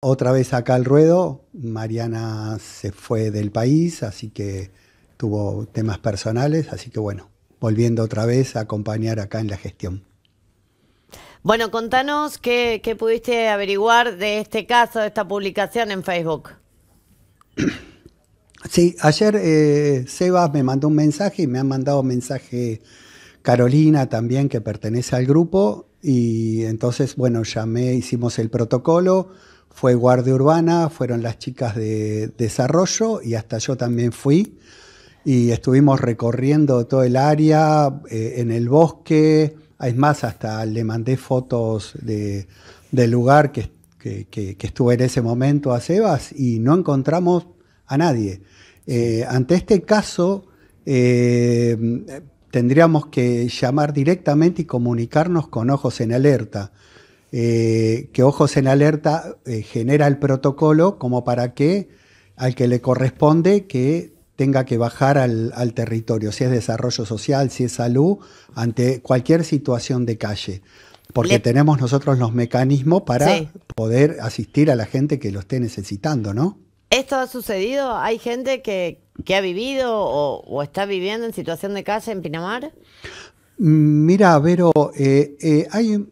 Otra vez acá al ruedo, Mariana se fue del país, así que tuvo temas personales, así que bueno, volviendo otra vez a acompañar acá en la gestión. Bueno, contanos qué, pudiste averiguar de este caso, de esta publicación en Facebook. Sí, ayer eh, Sebas me mandó un mensaje y me ha mandado mensaje Carolina también, que pertenece al grupo, y entonces, bueno, llamé, hicimos el protocolo fue Guardia Urbana, fueron las chicas de desarrollo y hasta yo también fui. Y estuvimos recorriendo todo el área, eh, en el bosque. Es más, hasta le mandé fotos del lugar que, estuve en ese momento a Sebas y no encontramos a nadie. Eh, ante este caso, eh, tendríamos que llamar directamente y comunicarnos con ojos en alerta. Eh, que Ojos en Alerta eh, genera el protocolo como para que al que le corresponde que tenga que bajar al, territorio, si es desarrollo social, si es salud, ante cualquier situación de calle. Porque tenemos nosotros los mecanismos para poder asistir a la gente que lo esté necesitando, ¿no? ¿Esto ha sucedido? ¿Hay gente que, ha vivido o, está viviendo en situación de calle en Pinamar? Mm, mira, Vero, eh, hay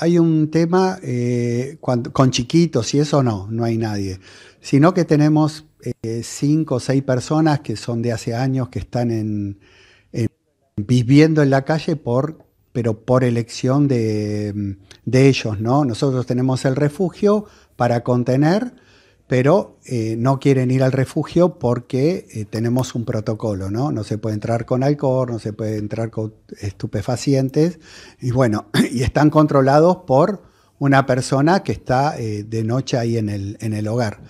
hay un tema eh, con chiquitos y eso no, no hay nadie, sino que tenemos eh, cinco o seis personas que son de hace años que están viviendo en la calle por pero por elección de, ellos, Nosotros tenemos el refugio para contener, pero eh, no quieren ir al refugio porque eh, tenemos un protocolo, ¿no? No se puede entrar con alcohol, no se puede entrar con estupefacientes, y bueno, y están controlados por una persona que está eh, de noche ahí en el, en el hogar.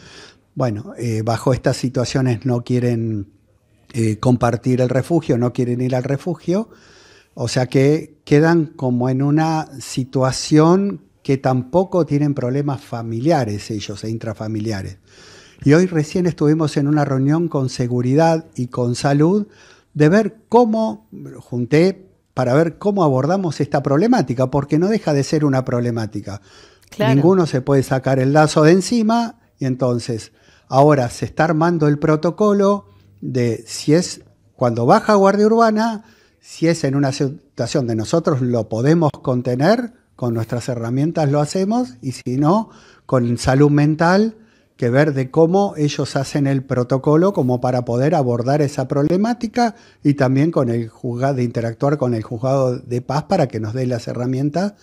Bueno, bajo estas situaciones no quieren compartir el refugio, no quieren ir al refugio, o sea que quedan como en una situación que tampoco tienen problemas familiares ellos e intrafamiliares. Y hoy recién estuvimos en una reunión con seguridad y con salud de ver cómo, junté para ver cómo abordamos esta problemática, porque no deja de ser una problemática. Ninguno se puede sacar el lazo de encima y entonces ahora se está armando el protocolo de si es cuando baja guardia urbana, si es en una situación de nosotros lo podemos contener, con nuestras herramientas lo hacemos y si no, con salud mental, que ver de cómo ellos hacen el protocolo como para poder abordar esa problemática y también con el juzgado, de interactuar con el juzgado de paz para que nos dé las herramientas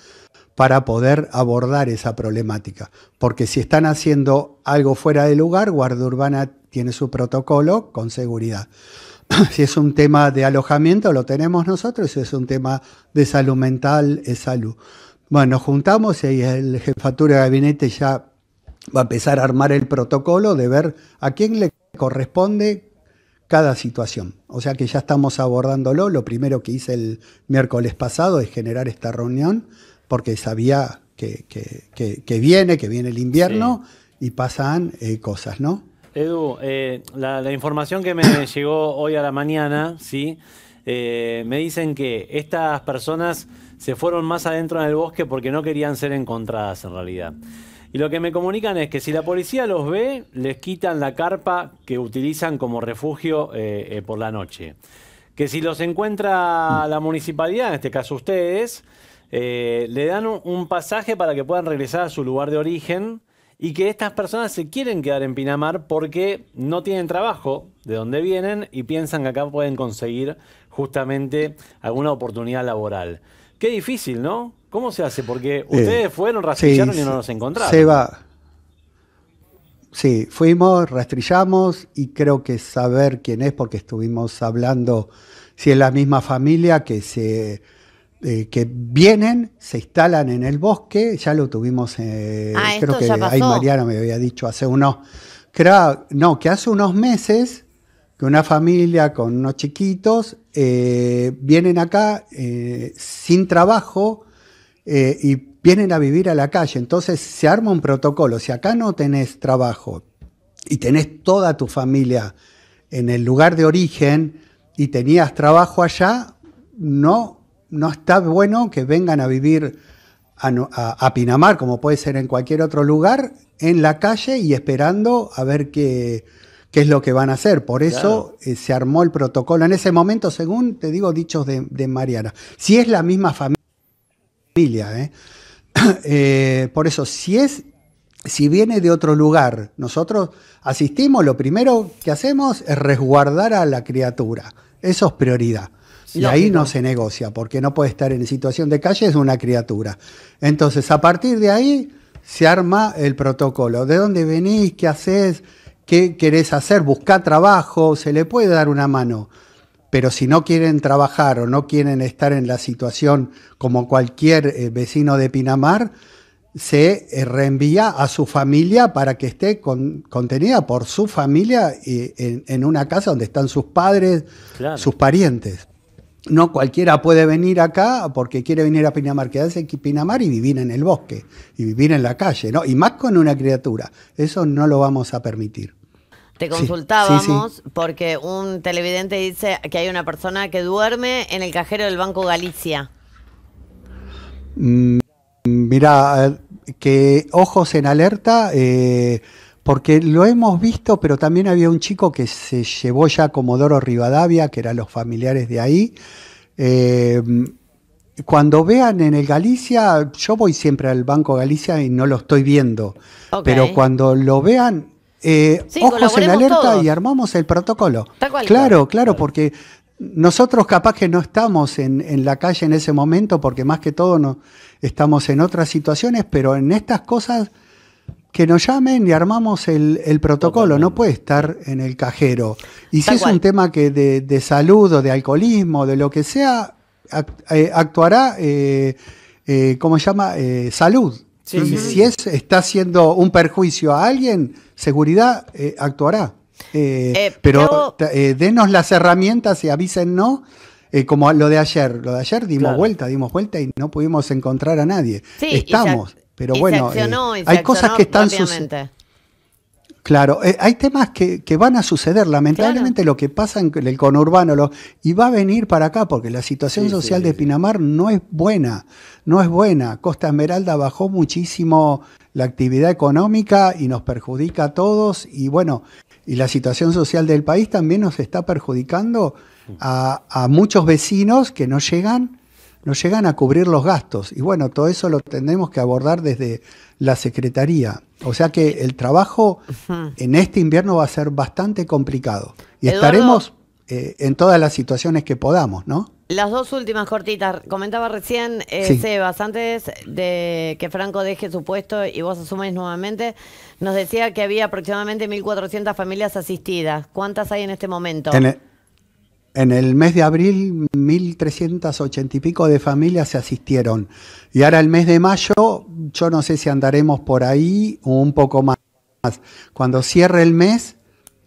para poder abordar esa problemática. Porque si están haciendo algo fuera de lugar, Guardia Urbana tiene su protocolo con seguridad. Si es un tema de alojamiento, lo tenemos nosotros. Si es un tema de salud mental, es salud. Bueno, nos juntamos y el jefatura de gabinete ya va a empezar a armar el protocolo de ver a quién le corresponde cada situación. O sea que ya estamos abordándolo. Lo primero que hice el miércoles pasado es generar esta reunión porque sabía que, viene, que viene el invierno y pasan eh, cosas, ¿no? Edu, eh, la, información que me llegó hoy a la mañana, ¿sí? Eh, me dicen que estas personas se fueron más adentro en el bosque porque no querían ser encontradas en realidad. Y lo que me comunican es que si la policía los ve, les quitan la carpa que utilizan como refugio eh, eh, por la noche. Que si los encuentra mm. la municipalidad, en este caso ustedes, eh, le dan un, un, pasaje para que puedan regresar a su lugar de origen y que estas personas se quieren quedar en Pinamar porque no tienen trabajo de donde vienen y piensan que acá pueden conseguir justamente alguna oportunidad laboral. Qué difícil, ¿no? ¿Cómo se hace? Porque eh, ustedes fueron, rastrillaron y no nos encontraron. Se Sí, fuimos, rastrillamos y creo que saber quién es, porque estuvimos hablando si es la misma familia que se eh, que vienen, se instalan en el bosque, ya lo tuvimos, eh, ah, creo que ahí Mariana me había dicho hace unos, creo, no, que hace unos meses que una familia con unos chiquitos eh, vienen acá eh, sin trabajo eh, y vienen a vivir a la calle. Entonces se arma un protocolo. Si acá no tenés trabajo y tenés toda tu familia en el lugar de origen y tenías trabajo allá, no, no está bueno que vengan a vivir a, a Pinamar, como puede ser en cualquier otro lugar, en la calle y esperando a ver qué qué es lo que van a hacer. Por eso eh, se armó el protocolo en ese momento, según te digo, dichos de, Mariana. Si es la misma familia, ¿eh? Eh, por eso, si es, si viene de otro lugar, nosotros asistimos, lo primero que hacemos es resguardar a la criatura. Eso es prioridad. Y ahí no se negocia, porque no puede estar en situación de calle, es una criatura. Entonces, a partir de ahí se arma el protocolo. ¿De dónde venís? ¿Qué haces? ¿Qué querés hacer? Buscar trabajo, se le puede dar una mano. Pero si no quieren trabajar o no quieren estar en la situación como cualquier eh, vecino de Pinamar, se eh, reenvía a su familia para que esté contenida por su familia eh, en, una casa donde están sus padres, sus parientes. No cualquiera puede venir acá porque quiere venir a Pinamar, quedarse aquí Pinamar y vivir en el bosque, y vivir en la calle, ¿no? Y más con una criatura. Eso no lo vamos a permitir. Te consultábamos porque un televidente dice que hay una persona que duerme en el cajero del Banco Galicia. Mm, mira, que ojos en alerta, eh, porque lo hemos visto, pero también había un chico que se llevó ya a Comodoro Rivadavia, que eran los familiares de ahí. Eh, cuando vean en el Galicia, yo voy siempre al Banco Galicia y no lo estoy viendo, pero cuando lo vean, eh, ojos en alerta y armamos el protocolo. claro, claro, porque nosotros capaz que no estamos en, la calle en ese momento, porque más que todo no, estamos en otras situaciones, pero en estas cosas que nos llamen y armamos el, protocolo, no puede estar en el cajero. Y si es un tema que de, salud o de alcoholismo, de lo que sea, eh, actuará, eh, eh, ¿cómo se llama? salud. Y si es, está haciendo un perjuicio a alguien, seguridad eh, actuará. Eh, eh, pero, denos las herramientas y avisen no. como lo de ayer. Lo de ayer dimos vuelta, dimos vuelta y no pudimos encontrar a nadie. Estamos, pero bueno, hay cosas que están sucediendo. Claro, eh, hay temas que, van a suceder, lamentablemente lo que pasa en el conurbano, y va a venir para acá, porque la situación social de Pinamar no es buena, no es buena. Costa Esmeralda bajó muchísimo la actividad económica y nos perjudica a todos, y bueno, y la situación social del país también nos está perjudicando a muchos vecinos que no llegan no llegan a cubrir los gastos. Y bueno, todo eso lo tendremos que abordar desde la Secretaría. O sea que el trabajo en este invierno va a ser bastante complicado. Y estaremos eh, en todas las situaciones que podamos, ¿no? Las dos últimas cortitas. Comentaba recién, eh, Sebas, antes de que Franco deje su puesto y vos asumes nuevamente, nos decía que había aproximadamente 1.400 familias asistidas. ¿Cuántas hay en este momento? E- en el mes de abril, 1.380 y pico de familias se asistieron. Y ahora el mes de mayo, yo no sé si andaremos por ahí o un poco más. Cuando cierre el mes,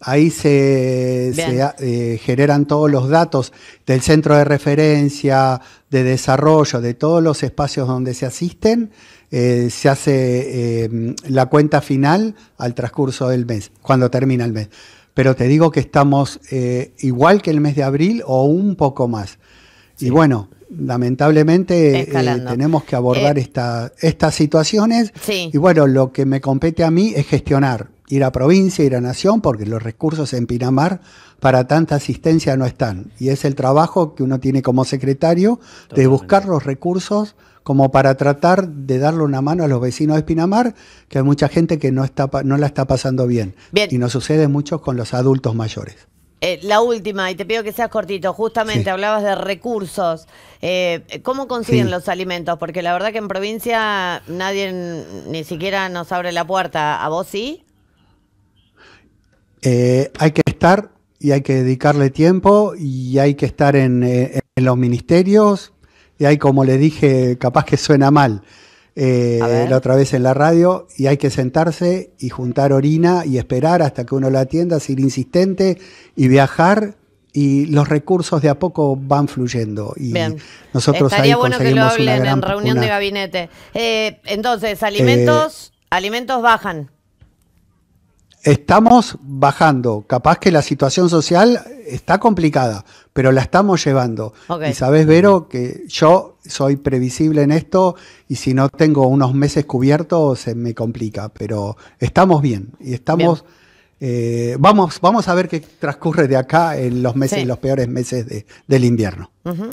ahí se, eh, generan todos los datos del centro de referencia, de desarrollo, de todos los espacios donde se asisten. Eh, se hace eh, la cuenta final al transcurso del mes, cuando termina el mes pero te digo que estamos eh, igual que el mes de abril o un poco más. Y bueno, lamentablemente eh, tenemos que abordar eh, estas situaciones. Y bueno, lo que me compete a mí es gestionar, ir a provincia, ir a nación, porque los recursos en Pinamar para tanta asistencia no están. Y es el trabajo que uno tiene como secretario de buscar los recursos como para tratar de darle una mano a los vecinos de Espinamar, que hay mucha gente que no, está, no la está pasando bien. Y nos sucede mucho con los adultos mayores. Eh, la última, y te pido que seas cortito, justamente hablabas de recursos. Eh, ¿Cómo consiguen los alimentos? Porque la verdad que en provincia nadie ni siquiera nos abre la puerta. ¿A vos sí? Eh, hay que estar y hay que dedicarle tiempo y hay que estar en los ministerios y hay como le dije, capaz que suena mal. Eh, la otra vez en la radio y hay que sentarse y juntar orina y esperar hasta que uno la atienda, ser insistente y viajar y los recursos de a poco van fluyendo y Bien. nosotros Estaría ahí bueno que lo hablen en reunión de gabinete. Eh, entonces, alimentos, eh, alimentos bajan. Estamos bajando. Capaz que la situación social está complicada, pero la estamos llevando. Y sabes, Vero, que yo soy previsible en esto y si no tengo unos meses cubiertos se me complica, pero estamos bien y estamos... Eh, vamos, vamos a ver qué transcurre de acá en los meses, los peores meses del invierno. Ajá.